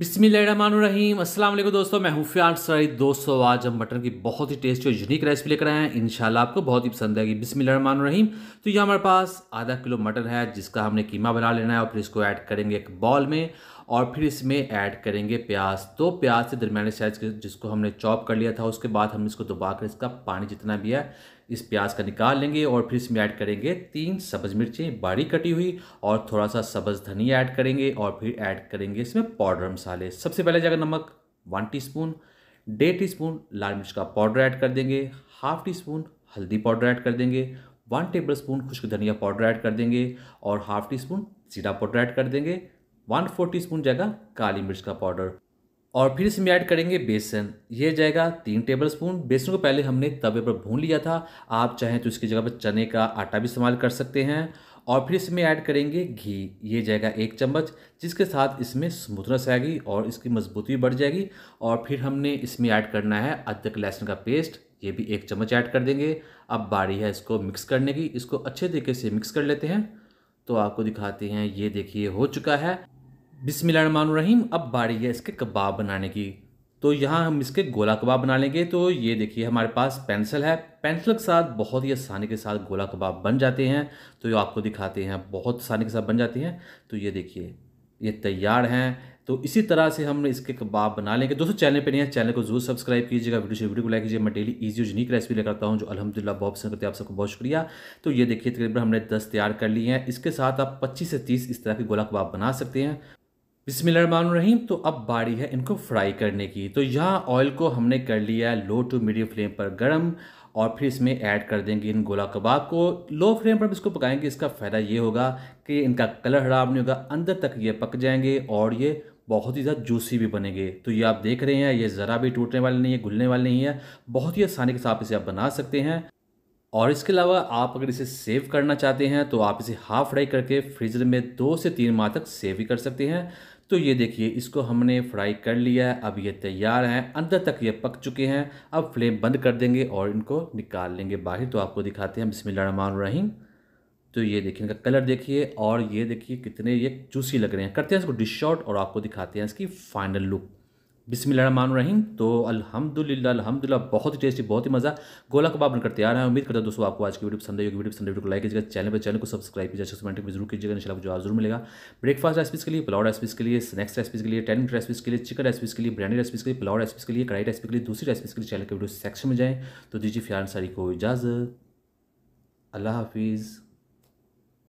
बिस्मिल्लाहिर्रहमानिर्रहीम अस्सलाम वालेकुम दोस्तों मैं हूँ फ्यान दोस्तों आज हम मटन की बहुत ही टेस्टी और यूनिक रेसिपी लेकर आए हैं इंशाल्लाह आपको बहुत ही पसंद आएगी बिस्मिल्लाहिर्रहमानिर्रहीम तो ये हमारे पास आधा किलो मटन है जिसका हमने कीमा बना लेना है और फिर इसको ऐड करेंगे एक बॉल में और फिर इसमें ऐड करेंगे प्याज तो प्याज से दरमियाने साइज जिसको हमने चॉप कर लिया था उसके बाद हम इसको दबा कर इसका पानी जितना भी है इस प्याज का निकाल लेंगे और फिर इसमें ऐड करेंगे तीन सब्ज़ मिर्चें बारीक कटी हुई और थोड़ा सा सब्ज़ धनिया ऐड करेंगे और फिर ऐड करेंगे इसमें पाउडर मसाले सबसे पहले जाएगा नमक वन स्पून डेढ़ टी स्पून लाल मिर्च का पाउडर ऐड कर देंगे हाफ टी स्पून हल्दी पाउडर ऐड कर देंगे वन टेबल स्पून खुश्क धनिया पाउडर ऐड कर देंगे और हाफ टी स्पून जीरा पाउडर ऐड कर देंगे वन फोर टी स्पून जाएगा काली मिर्च का पाउडर और फिर इसमें ऐड करेंगे बेसन ये जाएगा तीन टेबल स्पून बेसन को पहले हमने तवे पर भून लिया था आप चाहें तो इसकी जगह पर चने का आटा भी इस्तेमाल कर सकते हैं और फिर इसमें ऐड करेंगे घी ये जाएगा एक चम्मच जिसके साथ इसमें स्मूथनेस आएगी और इसकी मजबूती बढ़ जाएगी और फिर हमने इसमें ऐड करना है अदरक लहसुन का पेस्ट ये भी एक चम्मच ऐड कर देंगे अब बारी है इसको मिक्स करने की इसको अच्छे तरीके से मिक्स कर लेते हैं तो आपको दिखाते हैं ये देखिए हो चुका है बिसमीम अब बारी है इसके कबाब बनाने की तो यहाँ हम इसके गोला कबाब बना लेंगे तो ये देखिए हमारे पास पेंसिल है पेंसिल के साथ बहुत ही आसानी के साथ गोला कबाब बन जाते हैं तो ये आपको दिखाते हैं बहुत आसानी के साथ बन जाते हैं तो ये देखिए ये तैयार हैं तो इसी तरह से हमने इसके कबाब बना लेंगे दोस्तों चैनल पे नहीं है चैनल को जरूर सब्सक्राइब कीजिएगा वीडियो से वीडियो को लाइक कीजिए मैं डेली ईजी और यूनिक रेसिपी लेकर आता हूँ जो अलहमदिल्ला बहुत पसंद करते हैं आप सबको बहुत शुक्रिया तो ये देखिए तकरीबन हमने दस तैयार कर लिए हैं इसके साथ आप पच्चीस से तीस इस तरह के गोला कबाब बना सकते हैं बिसमीम तो अब बारी है इनको फ्राई करने की तो यहाँ ऑयल को हमने कर लिया है लो टू मीडियम फ्लेम पर गर्म और फिर इसमें ऐड कर देंगे इन गोला कबाब को लो फ्लेम पर इसको पकाएंगे इसका फ़ायदा ये होगा कि इनका कलर ख़राब नहीं होगा अंदर तक ये पक जाएंगे और ये बहुत ही ज़्यादा जूसी भी बनेंगे तो ये आप देख रहे हैं ये ज़रा भी टूटने वाले नहीं है घुलने वाले नहीं है बहुत ही आसानी के साथ इसे आप बना सकते हैं और इसके अलावा आप अगर इसे सेव करना चाहते हैं तो आप इसे हाफ फ्राई करके फ्रीजर में दो से तीन माह तक सेव ही कर सकते हैं तो ये देखिए इसको हमने फ्राई कर लिया है अब ये तैयार हैं अंदर तक ये पक चुके हैं अब फ्लेम बंद कर देंगे और इनको निकाल लेंगे बाहर तो आपको दिखाते हैं बिसमान रहीम तो ये देखिए इनका कलर देखिए और ये देखिए कितने ये जूसी लग रहे हैं करते हैं इसको डिश शॉट और आपको दिखाते हैं इसकी फाइनल लुक बिसमीम तो अल्हम्दुलिल्लाह अल्हम्दुलिल्लाह बहुत ही टेस्टी बहुत ही मज़ा गोला कबाब बनकर तैयार है उम्मीद करता हूँ दोस्तों आपको आज की वीडियो पसंद आएगी वीडियो पसंद वीडियो को लाइक कीजिएगा चैनल पर चैनल को सब्सक्राइब कीजिएगा कमेंट में जरूर कीजिएगा इंशाल्लाह जो जरूर मिलेगा ब्रेकफास्ट रेसिपीज़ के लिए पुलाव रेसिपीज़ के लिए स्नैक्स रेसिपीज़ के लिए टेन रेसिपीज़ के लिए चिकन रेसिपीज़ के लिए बिरयानी रेसिपीज़ के लिए पुलाव रेसिपीज़ के लिए कढ़ाई रेसिपी के लिए दूसरी रेसिपीज़ के लिए चैनल के वीडियो सेक्शन में जाएँ तो दीजिए फिलहाल सारी को इजाज़त अल्लाह हाफिज़